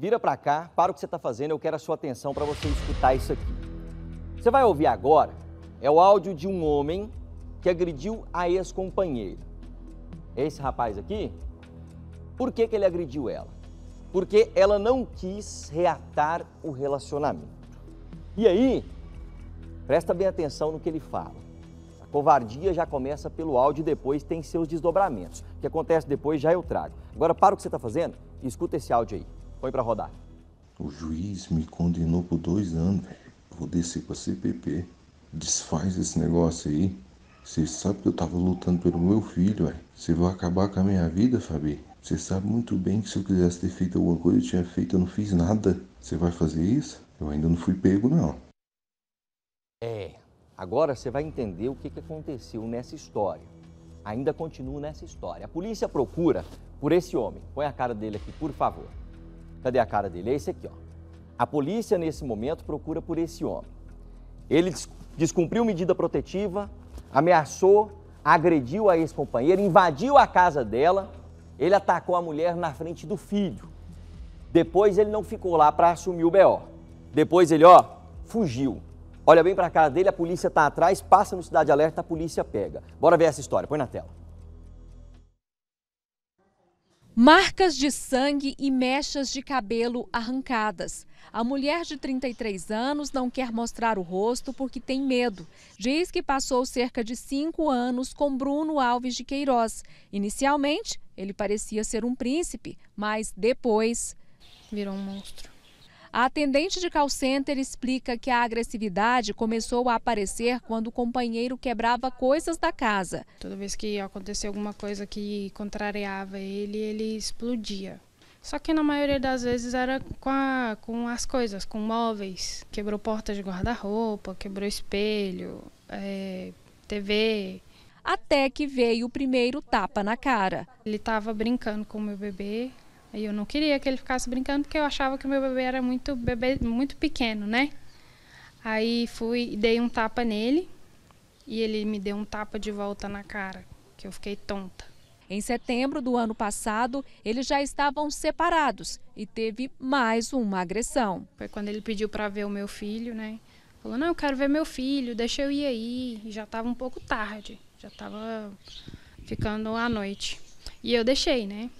Vira para cá, para o que você está fazendo, eu quero a sua atenção para você escutar isso aqui. Você vai ouvir agora é o áudio de um homem que agrediu a ex-companheira. Esse rapaz aqui, por que, que ele agrediu ela? Porque ela não quis reatar o relacionamento. E aí, presta bem atenção no que ele fala. A covardia já começa pelo áudio e depois tem seus desdobramentos. O que acontece depois já eu trago. Agora, para o que você está fazendo e escuta esse áudio aí. Põe para rodar. O juiz me condenou por dois anos, velho. Vou descer pra CPP. Desfaz esse negócio aí. Você sabe que eu tava lutando pelo meu filho, velho. Você vai acabar com a minha vida, Fabi. Você sabe muito bem que se eu quisesse ter feito alguma coisa, eu tinha feito, eu não fiz nada. Você vai fazer isso? Eu ainda não fui pego, não. É, agora você vai entender o que, que aconteceu nessa história. Ainda continua nessa história. A polícia procura por esse homem. Põe a cara dele aqui, por favor. Cadê a cara dele? É esse aqui, ó. A polícia, nesse momento, procura por esse homem. Ele descumpriu medida protetiva, ameaçou, agrediu a ex-companheira, invadiu a casa dela, ele atacou a mulher na frente do filho. Depois ele não ficou lá para assumir o BO. Depois ele, ó, fugiu. Olha bem para a cara dele, a polícia está atrás, passa no Cidade Alerta, a polícia pega. Bora ver essa história, põe na tela. Marcas de sangue e mechas de cabelo arrancadas. A mulher de 33 anos não quer mostrar o rosto porque tem medo. Diz que passou cerca de cinco anos com Bruno Alves de Queiroz. Inicialmente, ele parecia ser um príncipe, mas depois. Virou um monstro. A atendente de call center explica que a agressividade começou a aparecer quando o companheiro quebrava coisas da casa. Toda vez que acontecia alguma coisa que contrariava ele, ele explodia. Só que na maioria das vezes era com, a, com as coisas, com móveis. Quebrou porta de guarda-roupa, quebrou espelho, é, TV. Até que veio o primeiro tapa na cara. Ele estava brincando com o meu bebê, Aí eu não queria que ele ficasse brincando porque eu achava que o meu bebê era muito bebê muito pequeno, né? Aí fui dei um tapa nele e ele me deu um tapa de volta na cara, que eu fiquei tonta. Em setembro do ano passado, eles já estavam separados e teve mais uma agressão. Foi quando ele pediu para ver o meu filho, né? Falou: "Não, eu quero ver meu filho, deixa eu ir aí". E já estava um pouco tarde, já estava ficando à noite. E eu deixei, né?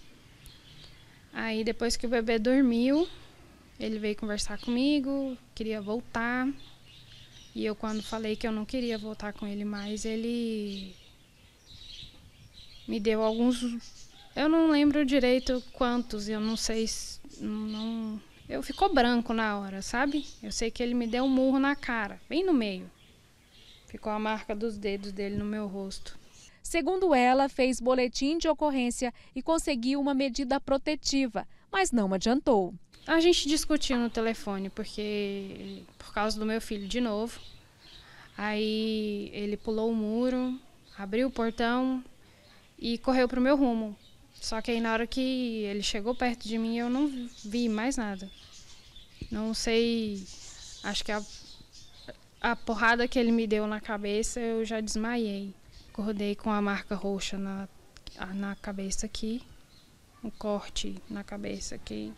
Aí depois que o bebê dormiu, ele veio conversar comigo, queria voltar. E eu quando falei que eu não queria voltar com ele mais, ele me deu alguns eu não lembro direito quantos, eu não sei se, não eu ficou branco na hora, sabe? Eu sei que ele me deu um murro na cara, bem no meio. Ficou a marca dos dedos dele no meu rosto. Segundo ela, fez boletim de ocorrência e conseguiu uma medida protetiva, mas não adiantou. A gente discutiu no telefone porque por causa do meu filho de novo. Aí ele pulou o muro, abriu o portão e correu para o meu rumo. Só que aí na hora que ele chegou perto de mim, eu não vi mais nada. Não sei, acho que a, a porrada que ele me deu na cabeça, eu já desmaiei. Acordei com a marca roxa na, na cabeça aqui, um corte na cabeça aqui.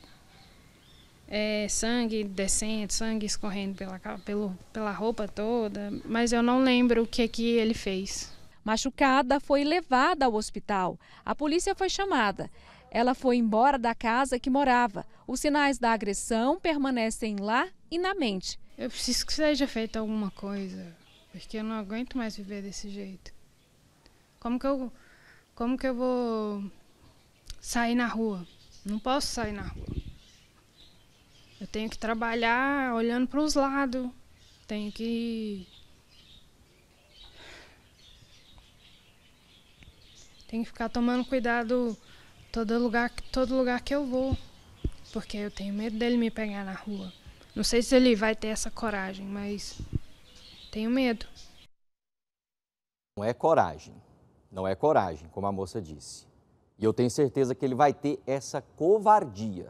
É, sangue descendo, sangue escorrendo pela, pelo, pela roupa toda, mas eu não lembro o que, é que ele fez. Machucada, foi levada ao hospital. A polícia foi chamada. Ela foi embora da casa que morava. Os sinais da agressão permanecem lá e na mente. Eu preciso que seja feita alguma coisa, porque eu não aguento mais viver desse jeito. Como que eu, como que eu vou sair na rua? Não posso sair na rua. Eu tenho que trabalhar olhando para os lados. Tenho que Tenho que ficar tomando cuidado todo lugar, todo lugar que eu vou, porque eu tenho medo dele me pegar na rua. Não sei se ele vai ter essa coragem, mas tenho medo. Não é coragem, não é coragem, como a moça disse. E eu tenho certeza que ele vai ter essa covardia.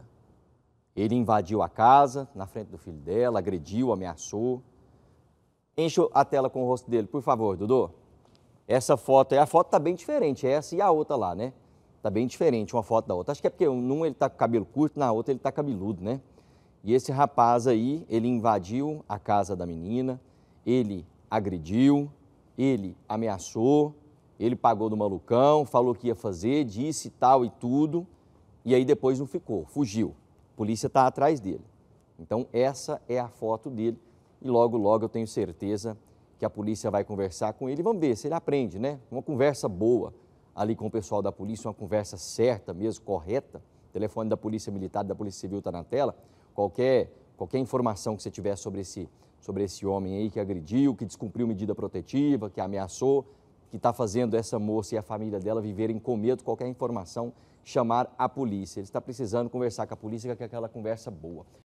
Ele invadiu a casa, na frente do filho dela, agrediu, ameaçou. Encho a tela com o rosto dele, por favor, Dudu. Essa foto, a foto tá bem diferente, é essa e a outra lá, né? Tá bem diferente uma foto da outra. Acho que é porque num ele tá com cabelo curto, na outra ele tá cabeludo, né? E esse rapaz aí, ele invadiu a casa da menina, ele agrediu, ele ameaçou, ele pagou do malucão, falou que ia fazer, disse tal e tudo, e aí depois não ficou, fugiu. A polícia está atrás dele. Então, essa é a foto dele, e logo, logo eu tenho certeza que a polícia vai conversar com ele. Vamos ver se ele aprende, né? Uma conversa boa ali com o pessoal da polícia, uma conversa certa mesmo, correta. O telefone da Polícia Militar, da Polícia Civil está na tela. Qualquer, qualquer informação que você tiver sobre esse, sobre esse homem aí que agrediu, que descumpriu medida protetiva, que ameaçou, que está fazendo essa moça e a família dela viverem com medo qualquer informação, chamar a polícia. Ele está precisando conversar com a polícia, que é aquela conversa boa.